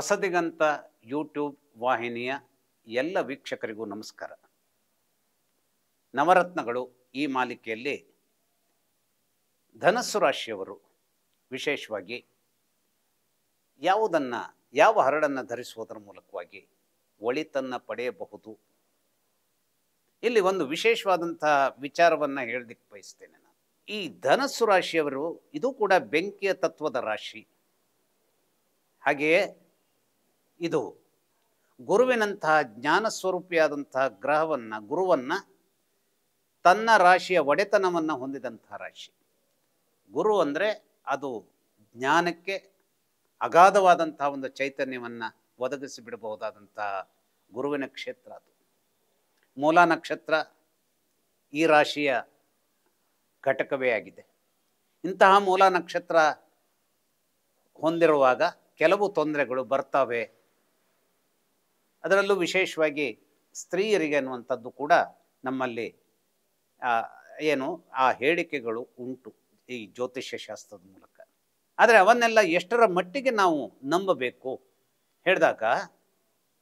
Hosadiganta YouTube ವಾಹಿನಿಯ ಎಲ್ಲ ವೀಕ್ಷಕರಿಗೂ ನಮಸ್ಕಾರ ನವರತ್ನಗಳು ಈ ಮಾಲಿಕೆಯಲ್ಲಿ ಧನಸ್ಸು ರಾಶಿಯವರು ವಿಶೇಷವಾಗಿ ಯಾವುದನ್ನು ಯಾವ ಹರಡನ್ನು ಧರಿಸುವುದರ ಮೂಲಕವಾಗಿ ಒಳಿತನ್ನು ಪಡೆಯಬಹುದು ಇಲ್ಲಿ ಒಂದು ವಿಶೇಷವಾದಂತಹ ವಿಚಾರವನ್ನು ಹೇಳಲಿಕ್ಕೆ ಬಯಸ್ತೇನೆ ನಾನು ಈ ಧನಸ್ಸು ರಾಶಿಯವರು ಇದು ಕೂಡ ಬೆಂಕಿಯ ತತ್ವದ ರಾಶಿ ಹಾಗೆಯೇ ಇದು ಗುರುವಿನಂತಹ ಜ್ಞಾನಸ್ವರೂಪಿಯಾದಂತಹ ಗ್ರಹವನ್ನು ಗುರುವನ್ನು ತನ್ನ ರಾಶಿಯ ಒಡೆತನವನ್ನು ಹೊಂದಿದಂತಹ ರಾಶಿ ಗುರು ಅಂದರೆ ಅದು ಜ್ಞಾನಕ್ಕೆ ಅಗಾಧವಾದಂತಹ ಒಂದು ಚೈತನ್ಯವನ್ನು ಒದಗಿಸಿಬಿಡಬಹುದಾದಂತಹ ಗುರುವಿನ ಕ್ಷೇತ್ರ ಅದು ಮೂಲ ನಕ್ಷತ್ರ ಈ ರಾಶಿಯ ಘಟಕವೇ ಆಗಿದೆ ಇಂತಹ ಮೂಲ ನಕ್ಷತ್ರ ಹೊಂದಿರುವಾಗ ಕೆಲವು ತೊಂದರೆಗಳು ಬರ್ತವೆ ಅದರಲ್ಲೂ ವಿಶೇಷವಾಗಿ ಸ್ತ್ರೀಯರಿಗೆ ಅನ್ನುವಂಥದ್ದು ಕೂಡ ನಮ್ಮಲ್ಲಿ ಏನು ಆ ಹೇಳಿಕೆಗಳು ಉಂಟು ಈ ಜ್ಯೋತಿಷ್ಯ ಶಾಸ್ತ್ರದ ಮೂಲಕ ಆದರೆ ಅವನ್ನೆಲ್ಲ ಎಷ್ಟರ ಮಟ್ಟಿಗೆ ನಾವು ನಂಬಬೇಕು ಹೇಳಿದಾಗ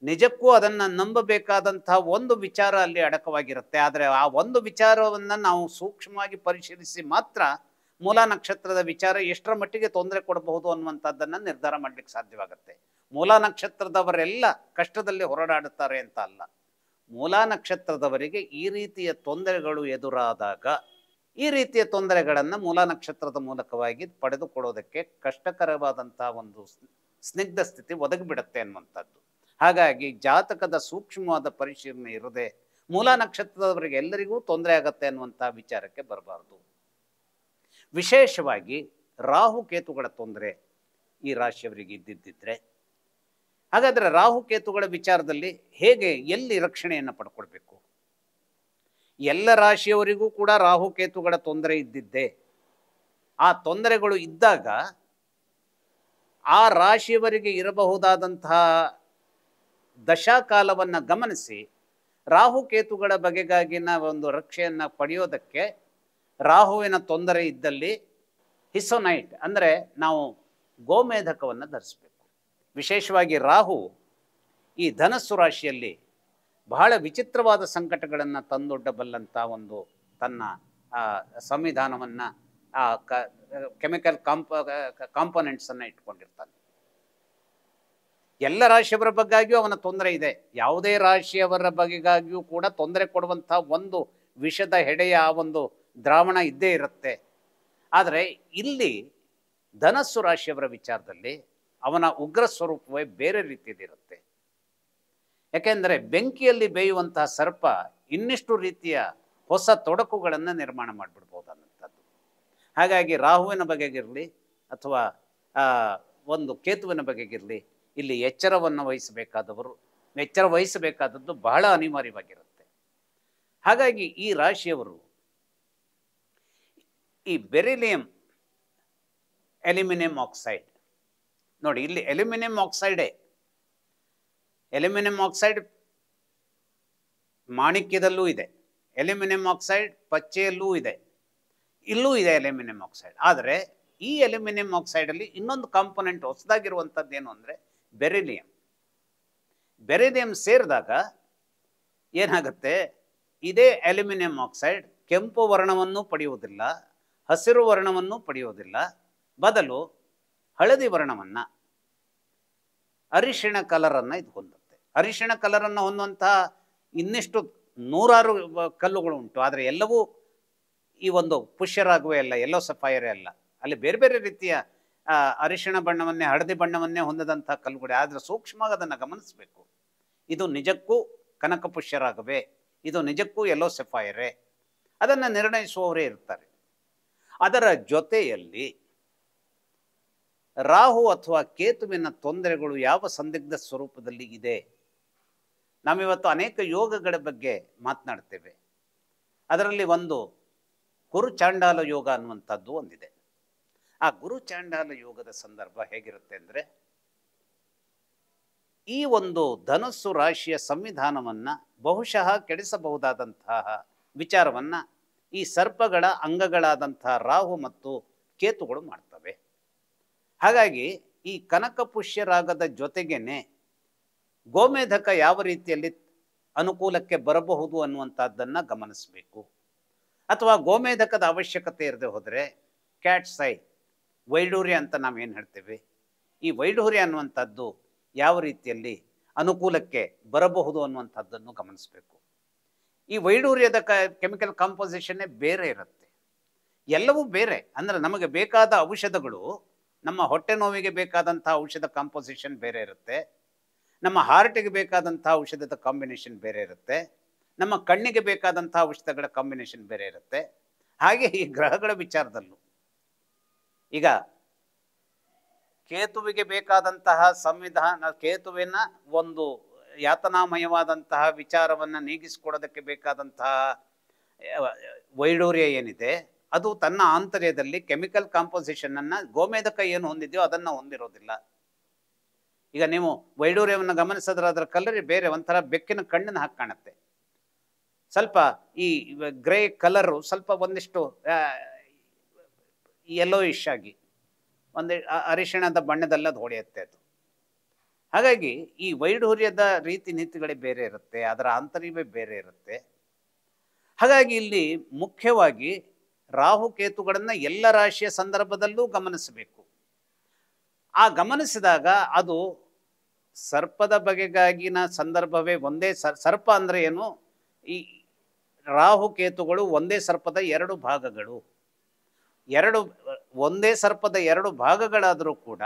ನಿಜಕ್ಕೂ ಅದನ್ನು ನಂಬಬೇಕಾದಂತಹ ಒಂದು ವಿಚಾರ ಅಲ್ಲಿ ಅಡಕವಾಗಿರುತ್ತೆ ಆದರೆ ಆ ಒಂದು ವಿಚಾರವನ್ನು ನಾವು ಸೂಕ್ಷ್ಮವಾಗಿ ಪರಿಶೀಲಿಸಿ ಮಾತ್ರ ಮೂಲ ನಕ್ಷತ್ರದ ವಿಚಾರ ಎಷ್ಟರ ಮಟ್ಟಿಗೆ ತೊಂದರೆ ಕೊಡಬಹುದು ಅನ್ನುವಂಥದ್ದನ್ನು ನಿರ್ಧಾರ ಮಾಡಲಿಕ್ಕೆ ಸಾಧ್ಯವಾಗುತ್ತೆ ಮೂಲ ನಕ್ಷತ್ರದವರೆಲ್ಲ ಕಷ್ಟದಲ್ಲಿ ಹೊರಡಾಡುತ್ತಾರೆ ಅಂತ ಅಲ್ಲ ಮೂಲ ನಕ್ಷತ್ರದವರಿಗೆ ಈ ರೀತಿಯ ತೊಂದರೆಗಳು ಎದುರಾದಾಗ ಈ ರೀತಿಯ ತೊಂದರೆಗಳನ್ನು ಮೂಲ ನಕ್ಷತ್ರದ ಮೂಲಕವಾಗಿ ಪಡೆದುಕೊಳ್ಳೋದಕ್ಕೆ ಕಷ್ಟಕರವಾದಂತಹ ಒಂದು ಸ್ನಿಗ್ಧ ಸ್ಥಿತಿ ಒದಗಿಬಿಡುತ್ತೆ ಅನ್ನುವಂಥದ್ದು ಹಾಗಾಗಿ ಜಾತಕದ ಸೂಕ್ಷ್ಮವಾದ ಪರಿಶೀಲನೆ ಇರದೆ ಮೂಲ ನಕ್ಷತ್ರದವರಿಗೆ ಎಲ್ಲರಿಗೂ ತೊಂದರೆ ಆಗತ್ತೆ ಅನ್ನುವಂಥ ವಿಚಾರಕ್ಕೆ ಬರಬಾರ್ದು ವಿಶೇಷವಾಗಿ ರಾಹುಕೇತುಗಳ ತೊಂದರೆ ಈ ರಾಶಿಯವರಿಗೆ ಇದ್ದಿದ್ದಿದ್ರೆ ಹಾಗಾದರೆ ರಾಹುಕೇತುಗಳ ವಿಚಾರದಲ್ಲಿ ಹೇಗೆ ಎಲ್ಲಿ ರಕ್ಷಣೆಯನ್ನು ಪಡ್ಕೊಳ್ಬೇಕು ಎಲ್ಲ ರಾಶಿಯವರಿಗೂ ಕೂಡ ರಾಹುಕೇತುಗಳ ತೊಂದರೆ ಇದ್ದಿದ್ದೆ ಆ ತೊಂದರೆಗಳು ಇದ್ದಾಗ ಆ ರಾಶಿಯವರಿಗೆ ಇರಬಹುದಾದಂತಹ ದಶಾಕಾಲವನ್ನು ಗಮನಿಸಿ ರಾಹುಕೇತುಗಳ ಬಗೆಗಾಗಿನ ಒಂದು ರಕ್ಷೆಯನ್ನ ಪಡೆಯೋದಕ್ಕೆ ರಾಹುವಿನ ತೊಂದರೆ ಇದ್ದಲ್ಲಿ ಹಿಸೋನೈಟ್ ಅಂದರೆ ನಾವು ಗೋಮೇಧಕವನ್ನು ಧರಿಸ್ಬೇಕು ವಿಶೇಷವಾಗಿ ರಾಹು ಈ ಧನಸ್ಸು ರಾಶಿಯಲ್ಲಿ ಬಹಳ ವಿಚಿತ್ರವಾದ ಸಂಕಟಗಳನ್ನು ತಂದೊಡ್ಡಬಲ್ಲಂಥ ಒಂದು ತನ್ನ ಸಂವಿಧಾನವನ್ನು ಆ ಕ ಕೆಮಿಕಲ್ ಕಾಂಪ ಕಾಂಪೊನೆಂಟ್ಸನ್ನು ಇಟ್ಕೊಂಡಿರ್ತಾನೆ ಎಲ್ಲ ರಾಶಿಯವರ ಬಗ್ಗಾಗಿಯೂ ಅವನ ತೊಂದರೆ ಇದೆ ಯಾವುದೇ ರಾಶಿಯವರ ಬಗೆಗಾಗಿಯೂ ಕೂಡ ತೊಂದರೆ ಕೊಡುವಂಥ ಒಂದು ವಿಷದ ಹೆಡೆಯ ಆ ಒಂದು ದ್ರಾವಣ ಇದ್ದೇ ಇರುತ್ತೆ ಆದರೆ ಇಲ್ಲಿ ಧನಸ್ಸು ರಾಶಿಯವರ ವಿಚಾರದಲ್ಲಿ ಅವನ ಉಗ್ರ ಸ್ವರೂಪವೇ ಬೇರೆ ರೀತಿಯಲ್ಲಿರುತ್ತೆ ಯಾಕೆಂದರೆ ಬೆಂಕಿಯಲ್ಲಿ ಬೇಯುವಂತಹ ಸರ್ಪ ಇನ್ನಿಷ್ಟು ರೀತಿಯ ಹೊಸ ತೊಡಕುಗಳನ್ನು ನಿರ್ಮಾಣ ಮಾಡಿಬಿಡ್ಬೋದಂಥದ್ದು ಹಾಗಾಗಿ ರಾಹುವಿನ ಬಗೆಗಿರಲಿ ಅಥವಾ ಒಂದು ಕೇತುವಿನ ಬಗೆಗಿರಲಿ ಇಲ್ಲಿ ಎಚ್ಚರವನ್ನು ವಹಿಸಬೇಕಾದವರು ಎಚ್ಚರ ವಹಿಸಬೇಕಾದದ್ದು ಬಹಳ ಅನಿವಾರ್ಯವಾಗಿರುತ್ತೆ ಹಾಗಾಗಿ ಈ ರಾಶಿಯವರು ಈ ಬೆರಿಲಿಯಂ ಅಲ್ಯೂಮಿನಿಯಂ ಆಕ್ಸೈಡ್ ನೋಡಿ ಇಲ್ಲಿ ಅಲ್ಯೂಮಿನಿಯಂ ಆಕ್ಸೈಡೇ ಅಲ್ಯೂಮಿನಿಯಂ ಆಕ್ಸೈಡ್ ಮಾಣಿಕ್ಯದಲ್ಲೂ ಇದೆ ಅಲ್ಯೂಮಿನಿಯಂ ಆಕ್ಸೈಡ್ ಪಚ್ಚೆಯಲ್ಲೂ ಇದೆ ಇಲ್ಲೂ ಇದೆ ಅಲ್ಯೂಮಿನಿಯಂ ಆಕ್ಸೈಡ್ ಆದರೆ ಈ ಅಲ್ಯೂಮಿನಿಯಂ ಆಕ್ಸೈಡಲ್ಲಿ ಇನ್ನೊಂದು ಕಾಂಪೊನೆಂಟ್ ಹೊಸದಾಗಿರುವಂಥದ್ದು ಏನು ಅಂದರೆ ಬೆರಿಲಿಯಂ ಬೆರಿಲಿಯಂ ಸೇರಿದಾಗ ಏನಾಗುತ್ತೆ ಇದೇ ಅಲ್ಯೂಮಿನಿಯಂ ಆಕ್ಸೈಡ್ ಕೆಂಪು ವರ್ಣವನ್ನು ಪಡೆಯುವುದಿಲ್ಲ ಹಸಿರು ವರ್ಣವನ್ನು ಪಡೆಯುವುದಿಲ್ಲ ಬದಲು ಹಳದಿ ವರ್ಣವನ್ನು ಅರಿಶಿಣ ಕಲರನ್ನು ಇದು ಹೊಂದುತ್ತೆ ಅರಿಶಿಣ ಕಲರನ್ನು ಹೊಂದುವಂತಹ ಇನ್ನಿಷ್ಟು ನೂರಾರು ಕಲ್ಲುಗಳು ಉಂಟು ಆದರೆ ಎಲ್ಲವೂ ಈ ಒಂದು ಪುಷ್ಯರಾಗುವೆ ಅಲ್ಲ ಎಲ್ಲೋ ಸಫಾಯರೇ ಅಲ್ಲ ಅಲ್ಲಿ ಬೇರೆ ಬೇರೆ ರೀತಿಯ ಅರಿಶಿಣ ಬಣ್ಣವನ್ನೇ ಹಳದಿ ಬಣ್ಣವನ್ನೇ ಹೊಂದದಂಥ ಕಲ್ಲುಗಳು ಆದರೆ ಸೂಕ್ಷ್ಮವಾಗಿ ಅದನ್ನು ಗಮನಿಸಬೇಕು ಇದು ನಿಜಕ್ಕೂ ಕನಕ ಪುಷ್ಯರಾಗವೇ ಇದು ನಿಜಕ್ಕೂ ಎಲ್ಲೋ ಸೆಫಾಯರೇ ಅದನ್ನು ನಿರ್ಣಯಿಸುವವರೇ ಇರ್ತಾರೆ ಅದರ ಜೊತೆಯಲ್ಲಿ ರಾಹು ಅಥವಾ ಕೇತುವಿನ ತೊಂದರೆಗಳು ಯಾವ ಸಂದಿಗ್ಧ ಸ್ವರೂಪದಲ್ಲಿ ಇದೆ ನಾವಿವತ್ತು ಅನೇಕ ಯೋಗಗಳ ಬಗ್ಗೆ ಮಾತನಾಡ್ತೇವೆ ಅದರಲ್ಲಿ ಒಂದು ಗುರು ಚಾಂಡಾಲ ಯೋಗ ಅನ್ನುವಂಥದ್ದು ಒಂದಿದೆ ಆ ಗುರು ಚಾಂಡಾಲ ಯೋಗದ ಸಂದರ್ಭ ಹೇಗಿರುತ್ತೆ ಅಂದರೆ ಈ ಒಂದು ಧನಸ್ಸು ರಾಶಿಯ ಸಂವಿಧಾನವನ್ನು ಬಹುಶಃ ಕೆಡಿಸಬಹುದಾದಂತಹ ವಿಚಾರವನ್ನು ಈ ಸರ್ಪಗಳ ಅಂಗಗಳಾದಂತಹ ರಾಹು ಮತ್ತು ಕೇತುಗಳು ಮಾಡ್ತವೆ ಹಾಗಾಗಿ ಈ ಕನಕ ಪುಷ್ಯರಾಗದ ಜೊತೆಗೇನೆ ಗೋಮೇಧಕ ಯಾವ ರೀತಿಯಲ್ಲಿ ಅನುಕೂಲಕ್ಕೆ ಬರಬಹುದು ಅನ್ನುವಂಥದ್ದನ್ನು ಗಮನಿಸಬೇಕು ಅಥವಾ ಗೋಮೇಧಕದ ಅವಶ್ಯಕತೆ ಇರದೆ ಹೋದರೆ ಕ್ಯಾಟ್ ಸೈ ವೈಡೂರ್ಯ ಅಂತ ಏನು ಹೇಳ್ತೇವೆ ಈ ವೈಡೂರ್ಯ ಅನ್ನುವಂಥದ್ದು ಯಾವ ರೀತಿಯಲ್ಲಿ ಅನುಕೂಲಕ್ಕೆ ಬರಬಹುದು ಅನ್ನುವಂಥದ್ದನ್ನು ಗಮನಿಸಬೇಕು ಈ ವೈಡೂರ್ಯದ ಕ ಕೆಮಿಕಲ್ ಕಾಂಪೋಸಿಷನ್ನೇ ಬೇರೆ ಇರುತ್ತೆ ಎಲ್ಲವೂ ಬೇರೆ ಅಂದರೆ ನಮಗೆ ಬೇಕಾದ ಔಷಧಗಳು ನಮ್ಮ ಹೊಟ್ಟೆ ನೋವಿಗೆ ಬೇಕಾದಂಥ ಔಷಧ ಕಾಂಪೋಸಿಷನ್ ಬೇರೆ ಇರುತ್ತೆ ನಮ್ಮ ಹಾರ್ಟಿಗೆ ಬೇಕಾದಂತಹ ಔಷಧದ ಕಾಂಬಿನೇಷನ್ ಬೇರೆ ಇರುತ್ತೆ ನಮ್ಮ ಕಣ್ಣಿಗೆ ಬೇಕಾದಂತಹ ಔಷಧಗಳ ಕಾಂಬಿನೇಷನ್ ಬೇರೆ ಇರುತ್ತೆ ಹಾಗೆ ಈ ಗ್ರಹಗಳ ವಿಚಾರದಲ್ಲೂ ಈಗ ಕೇತುವಿಗೆ ಬೇಕಾದಂತಹ ಸಂವಿಧಾನ ಕೇತುವಿನ ಒಂದು ಯಾತನಾಮಯವಾದಂತಹ ವಿಚಾರವನ್ನು ನೀಗಿಸಿಕೊಡೋದಕ್ಕೆ ಬೇಕಾದಂತಹ ವೈಡೂರ್ಯ ಏನಿದೆ ಅದು ತನ್ನ ಆಂತರ್ಯದಲ್ಲಿ ಕೆಮಿಕಲ್ ಕಾಂಪೋಸಿಷನನ್ನು ಗೋಮೇಧಕ ಏನು ಹೊಂದಿದೆಯೋ ಅದನ್ನು ಹೊಂದಿರೋದಿಲ್ಲ ಈಗ ನೀವು ವೈಡೂರ್ಯವನ್ನು ಗಮನಿಸಿದ್ರೆ ಅದರ ಕಲರ್ ಬೇರೆ ಒಂಥರ ಬೆಕ್ಕಿನ ಕಣ್ಣನ್ನು ಹಾಕಿ ಕಾಣುತ್ತೆ ಸ್ವಲ್ಪ ಈ ಗ್ರೇ ಕಲರು ಸ್ವಲ್ಪ ಒಂದಿಷ್ಟು ಯೆಲ್ಲೋಯಿಶ್ ಆಗಿ ಒಂದು ಅರಿಶಿಣದ ಬಣ್ಣದಲ್ಲ ಅದು ಹೊಡೆಯುತ್ತೆ ಅದು ಹಾಗಾಗಿ ಈ ವೈಢೂರ್ಯದ ರೀತಿ ನೀತಿಗಳೇ ಬೇರೆ ಇರುತ್ತೆ ಅದರ ಆಂತರ್ಯವೇ ಬೇರೆ ಇರುತ್ತೆ ಹಾಗಾಗಿ ಇಲ್ಲಿ ಮುಖ್ಯವಾಗಿ ರಾಹುಕೇತುಗಳನ್ನು ಎಲ್ಲ ರಾಶಿಯ ಸಂದರ್ಭದಲ್ಲೂ ಗಮನಿಸಬೇಕು ಆ ಗಮನಿಸಿದಾಗ ಅದು ಸರ್ಪದ ಬಗೆಗಾಗಿನ ಸಂದರ್ಭವೇ ಒಂದೇ ಸರ್ಪ ಅಂದರೆ ಏನು ಈ ರಾಹುಕೇತುಗಳು ಒಂದೇ ಸರ್ಪದ ಎರಡು ಭಾಗಗಳು ಎರಡು ಒಂದೇ ಸರ್ಪದ ಎರಡು ಭಾಗಗಳಾದರೂ ಕೂಡ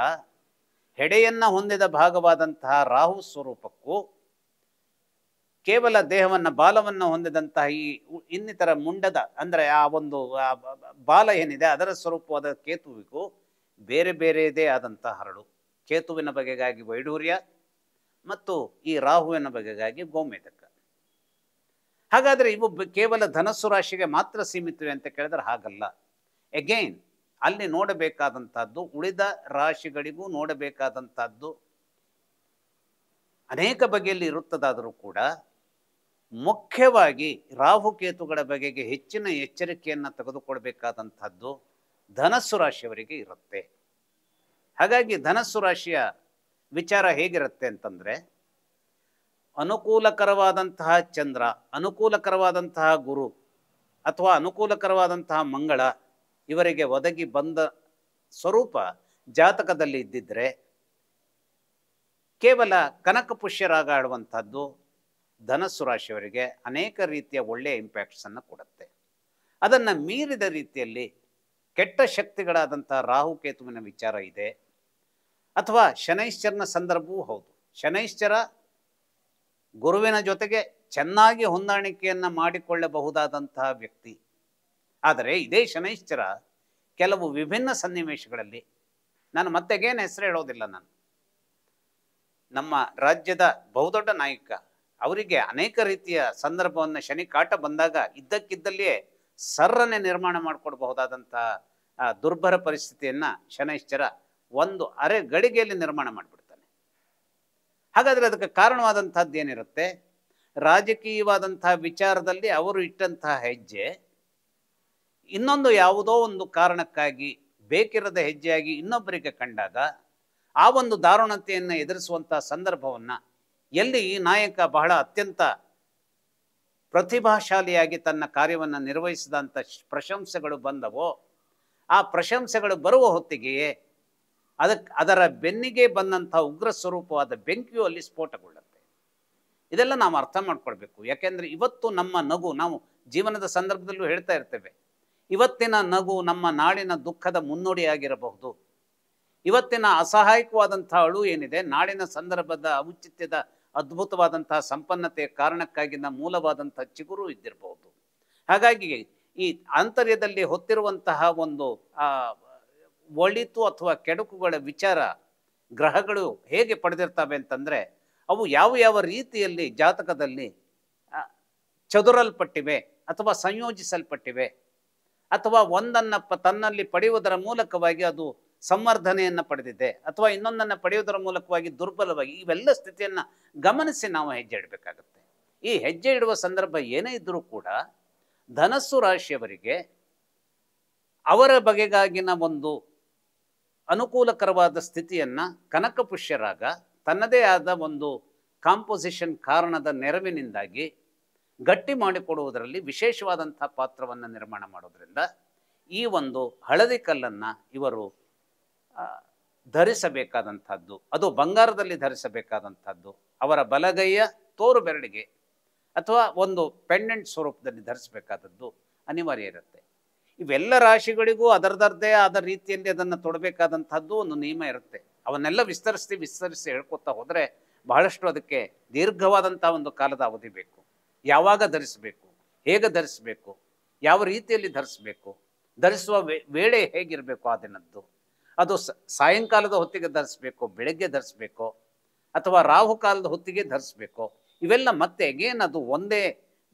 ಹೆಡೆಯನ್ನು ಹೊಂದಿದ ಭಾಗವಾದಂತಹ ರಾಹು ಸ್ವರೂಪಕ್ಕೂ ಕೇವಲ ದೇಹವನ್ನು ಬಾಲವನ್ನು ಹೊಂದಿದಂತಹ ಈ ಇನ್ನಿತರ ಮುಂಡದ ಅಂದರೆ ಆ ಒಂದು ಬಾಲ ಏನಿದೆ ಅದರ ಸ್ವರೂಪವಾದ ಕೇತುವಿಗೂ ಬೇರೆ ಬೇರೆಯದೇ ಆದಂತಹ ಹರಳು ಕೇತುವಿನ ಬಗೆಗಾಗಿ ವೈಡೂರ್ಯ ಮತ್ತು ಈ ರಾಹುವಿನ ಬಗೆಗಾಗಿ ಗೋಮೇಧಕ ಹಾಗಾದರೆ ಇವು ಕೇವಲ ಧನಸ್ಸು ರಾಶಿಗೆ ಮಾತ್ರ ಸೀಮಿತವೆ ಅಂತ ಕೇಳಿದ್ರೆ ಹಾಗಲ್ಲ ಎಗೈನ್ ಅಲ್ಲಿ ನೋಡಬೇಕಾದಂಥದ್ದು ಉಳಿದ ರಾಶಿಗಳಿಗೂ ನೋಡಬೇಕಾದಂಥದ್ದು ಅನೇಕ ಬಗೆಯಲ್ಲಿ ಇರುತ್ತದಾದರೂ ಕೂಡ ಮುಖ್ಯವಾಗಿ ರಾಹುಕೇತುಗಳ ಬಗೆಗೆ ಹೆಚ್ಚಿನ ಎಚ್ಚರಿಕೆಯನ್ನು ತೆಗೆದುಕೊಳ್ಬೇಕಾದಂಥದ್ದು ಧನಸ್ಸು ರಾಶಿಯವರಿಗೆ ಇರುತ್ತೆ ಹಾಗಾಗಿ ಧನಸ್ಸು ರಾಶಿಯ ವಿಚಾರ ಹೇಗಿರುತ್ತೆ ಅಂತಂದರೆ ಅನುಕೂಲಕರವಾದಂತಹ ಚಂದ್ರ ಅನುಕೂಲಕರವಾದಂತಹ ಗುರು ಅಥವಾ ಅನುಕೂಲಕರವಾದಂತಹ ಮಂಗಳ ಇವರಿಗೆ ಒದಗಿ ಬಂದ ಸ್ವರೂಪ ಜಾತಕದಲ್ಲಿ ಇದ್ದಿದ್ದರೆ ಕೇವಲ ಕನಕ ಪುಷ್ಯರಾಗ ಆಡುವಂಥದ್ದು ಧನಸ್ಸು ರಾಶಿಯವರಿಗೆ ಅನೇಕ ರೀತಿಯ ಒಳ್ಳೆಯ ಇಂಪ್ಯಾಕ್ಟ್ಸನ್ನು ಕೊಡುತ್ತೆ ಅದನ್ನು ಮೀರಿದ ರೀತಿಯಲ್ಲಿ ಕೆಟ್ಟ ಶಕ್ತಿಗಳಾದಂಥ ರಾಹುಕೇತುವಿನ ವಿಚಾರ ಇದೆ ಅಥವಾ ಶನೈಶ್ಚರನ ಸಂದರ್ಭವೂ ಹೌದು ಶನೈಶ್ಚರ ಗುರುವಿನ ಜೊತೆಗೆ ಚೆನ್ನಾಗಿ ಹೊಂದಾಣಿಕೆಯನ್ನು ಮಾಡಿಕೊಳ್ಳಬಹುದಾದಂತಹ ವ್ಯಕ್ತಿ ಆದರೆ ಇದೇ ಶನೈಶ್ಚರ ಕೆಲವು ವಿಭಿನ್ನ ಸನ್ನಿವೇಶಗಳಲ್ಲಿ ನಾನು ಮತ್ತೆಗೇನು ಹೆಸರು ಹೇಳೋದಿಲ್ಲ ನಾನು ನಮ್ಮ ರಾಜ್ಯದ ಬಹುದೊಡ್ಡ ನಾಯಕ ಅವರಿಗೆ ಅನೇಕ ರೀತಿಯ ಸಂದರ್ಭವನ್ನು ಶನಿ ಕಾಟ ಬಂದಾಗ ಇದ್ದಕ್ಕಿದ್ದಲ್ಲಿಯೇ ಸರ್ರನೆ ನಿರ್ಮಾಣ ಮಾಡಿಕೊಡಬಹುದಾದಂತಹ ದುರ್ಬರ ಪರಿಸ್ಥಿತಿಯನ್ನು ಶನೈಶ್ಚರ ಒಂದು ಅರೆ ಗಳಿಗೆಯಲ್ಲಿ ನಿರ್ಮಾಣ ಮಾಡಿಬಿಡ್ತಾನೆ ಹಾಗಾದರೆ ಅದಕ್ಕೆ ಕಾರಣವಾದಂಥದ್ದು ಏನಿರುತ್ತೆ ರಾಜಕೀಯವಾದಂತಹ ವಿಚಾರದಲ್ಲಿ ಅವರು ಇಟ್ಟಂತಹ ಹೆಜ್ಜೆ ಇನ್ನೊಂದು ಯಾವುದೋ ಒಂದು ಕಾರಣಕ್ಕಾಗಿ ಬೇಕಿರದ ಹೆಜ್ಜೆಯಾಗಿ ಇನ್ನೊಬ್ಬರಿಗೆ ಕಂಡಾಗ ಆ ಒಂದು ದಾರುಣತೆಯನ್ನು ಎದುರಿಸುವಂಥ ಸಂದರ್ಭವನ್ನು ಎಲ್ಲಿ ನಾಯಕ ಬಹಳ ಅತ್ಯಂತ ಪ್ರತಿಭಾಶಾಲಿಯಾಗಿ ತನ್ನ ಕಾರ್ಯವನ್ನು ನಿರ್ವಹಿಸಿದಂಥ ಪ್ರಶಂಸೆಗಳು ಬಂದವೋ ಆ ಪ್ರಶಂಸೆಗಳು ಬರುವ ಹೊತ್ತಿಗೆಯೇ ಅದಕ್ಕೆ ಅದರ ಬೆನ್ನಿಗೆ ಬಂದಂಥ ಉಗ್ರ ಸ್ವರೂಪವಾದ ಬೆಂಕಿಯು ಅಲ್ಲಿ ಸ್ಫೋಟಗೊಳ್ಳುತ್ತೆ ಇದೆಲ್ಲ ನಾವು ಅರ್ಥ ಮಾಡ್ಕೊಳ್ಬೇಕು ಯಾಕೆಂದರೆ ಇವತ್ತು ನಮ್ಮ ನಗು ನಾವು ಜೀವನದ ಸಂದರ್ಭದಲ್ಲೂ ಹೇಳ್ತಾ ಇರ್ತೇವೆ ಇವತ್ತಿನ ನಗು ನಮ್ಮ ನಾಡಿನ ದುಃಖದ ಮುನ್ನುಡಿಯಾಗಿರಬಹುದು ಇವತ್ತಿನ ಅಸಹಾಯಕವಾದಂಥ ಅಳು ಏನಿದೆ ನಾಡಿನ ಸಂದರ್ಭದ ಔಚಿತ್ಯದ ಅದ್ಭುತವಾದಂತಹ ಸಂಪನ್ನತೆಯ ನಮ್ಮ ಮೂಲವಾದಂತಹ ಚಿಗುರು ಇದ್ದಿರಬಹುದು ಹಾಗಾಗಿ ಈ ಆಂತರ್ಯದಲ್ಲಿ ಹೊತ್ತಿರುವಂತಹ ಒಂದು ಆ ಒಳಿತು ಅಥವಾ ಕೆಡುಕುಗಳ ವಿಚಾರ ಗ್ರಹಗಳು ಹೇಗೆ ಪಡೆದಿರ್ತವೆ ಅಂತಂದರೆ ಅವು ಯಾವ ಯಾವ ರೀತಿಯಲ್ಲಿ ಜಾತಕದಲ್ಲಿ ಚದುರಲ್ಪಟ್ಟಿವೆ ಅಥವಾ ಸಂಯೋಜಿಸಲ್ಪಟ್ಟಿವೆ ಅಥವಾ ಒಂದನ್ನ ತನ್ನಲ್ಲಿ ಪಡೆಯುವುದರ ಮೂಲಕವಾಗಿ ಅದು ಸಂವರ್ಧನೆಯನ್ನು ಪಡೆದಿದೆ ಅಥವಾ ಇನ್ನೊಂದನ್ನು ಪಡೆಯುವುದರ ಮೂಲಕವಾಗಿ ದುರ್ಬಲವಾಗಿ ಇವೆಲ್ಲ ಸ್ಥಿತಿಯನ್ನು ಗಮನಿಸಿ ನಾವು ಹೆಜ್ಜೆ ಇಡಬೇಕಾಗುತ್ತೆ ಈ ಹೆಜ್ಜೆ ಇಡುವ ಸಂದರ್ಭ ಏನೇ ಇದ್ದರೂ ಕೂಡ ಧನಸ್ಸು ರಾಶಿಯವರಿಗೆ ಅವರ ಬಗೆಗಾಗಿನ ಒಂದು ಅನುಕೂಲಕರವಾದ ಸ್ಥಿತಿಯನ್ನು ಕನಕ ಪುಷ್ಯರಾಗ ತನ್ನದೇ ಆದ ಒಂದು ಕಾಂಪೋಸಿಷನ್ ಕಾರಣದ ನೆರವಿನಿಂದಾಗಿ ಗಟ್ಟಿ ಮಾಡಿಕೊಡುವುದರಲ್ಲಿ ವಿಶೇಷವಾದಂಥ ಪಾತ್ರವನ್ನು ನಿರ್ಮಾಣ ಮಾಡೋದರಿಂದ ಈ ಒಂದು ಹಳದಿ ಕಲ್ಲನ್ನು ಇವರು ಧರಿಸಬೇಕಾದಂಥದ್ದು ಅದು ಬಂಗಾರದಲ್ಲಿ ಧರಿಸಬೇಕಾದಂಥದ್ದು ಅವರ ಬಲಗೈಯ ತೋರು ಬೆರಳಿಗೆ ಅಥವಾ ಒಂದು ಪೆಂಡೆಂಟ್ ಸ್ವರೂಪದಲ್ಲಿ ಧರಿಸಬೇಕಾದದ್ದು ಅನಿವಾರ್ಯ ಇರುತ್ತೆ ಇವೆಲ್ಲ ರಾಶಿಗಳಿಗೂ ಅದರದರ್ದೇ ಆದ ರೀತಿಯಲ್ಲಿ ಅದನ್ನು ತೊಡಬೇಕಾದಂಥದ್ದು ಒಂದು ನಿಯಮ ಇರುತ್ತೆ ಅವನ್ನೆಲ್ಲ ವಿಸ್ತರಿಸಿ ವಿಸ್ತರಿಸಿ ಹೇಳ್ಕೊತಾ ಹೋದರೆ ಬಹಳಷ್ಟು ಅದಕ್ಕೆ ದೀರ್ಘವಾದಂಥ ಒಂದು ಕಾಲದ ಅವಧಿ ಬೇಕು ಯಾವಾಗ ಧರಿಸಬೇಕು ಹೇಗೆ ಧರಿಸಬೇಕು ಯಾವ ರೀತಿಯಲ್ಲಿ ಧರಿಸಬೇಕು ಧರಿಸುವ ವೇಳೆ ಹೇಗಿರಬೇಕು ಆ ದಿನದ್ದು ಅದು ಸಾಯಂಕಾಲದ ಹೊತ್ತಿಗೆ ಧರಿಸ್ಬೇಕು ಬೆಳಗ್ಗೆ ಧರಿಸ್ಬೇಕೋ ಅಥವಾ ರಾಹುಕಾಲದ ಹೊತ್ತಿಗೆ ಧರಿಸ್ಬೇಕೋ ಇವೆಲ್ಲ ಮತ್ತೆ ಅಗೇನ್ ಅದು ಒಂದೇ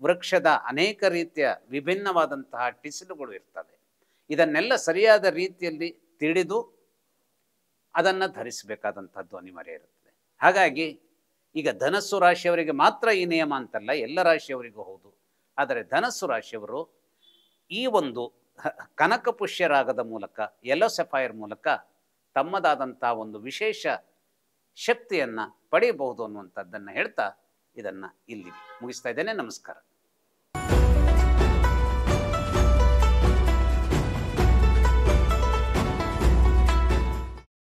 ವೃಕ್ಷದ ಅನೇಕ ರೀತಿಯ ವಿಭಿನ್ನವಾದಂತಹ ಟಿಸಿಲುಗಳು ಇರ್ತವೆ ಇದನ್ನೆಲ್ಲ ಸರಿಯಾದ ರೀತಿಯಲ್ಲಿ ತಿಳಿದು ಅದನ್ನು ಧರಿಸಬೇಕಾದಂಥದ್ದು ಅನಿವಾರ್ಯ ಇರುತ್ತದೆ ಹಾಗಾಗಿ ಈಗ ಧನಸ್ಸು ರಾಶಿಯವರಿಗೆ ಮಾತ್ರ ಈ ನಿಯಮ ಅಂತಲ್ಲ ಎಲ್ಲ ರಾಶಿಯವರಿಗೂ ಹೌದು ಆದರೆ ಧನಸ್ಸು ರಾಶಿಯವರು ಈ ಒಂದು ಕನಕ ಪುಷ್ಯರಾಗದ ಮೂಲಕ ಎಲ್ಲೋ ಸೆಫೈರ್ ಮೂಲಕ ತಮ್ಮದಾದಂಥ ಒಂದು ವಿಶೇಷ ಶಕ್ತಿಯನ್ನು ಪಡೆಯಬಹುದು ಅನ್ನುವಂಥದ್ದನ್ನು ಹೇಳ್ತಾ ಇದನ್ನು ಇಲ್ಲಿ ಮುಗಿಸ್ತಾ ಇದ್ದೇನೆ ನಮಸ್ಕಾರ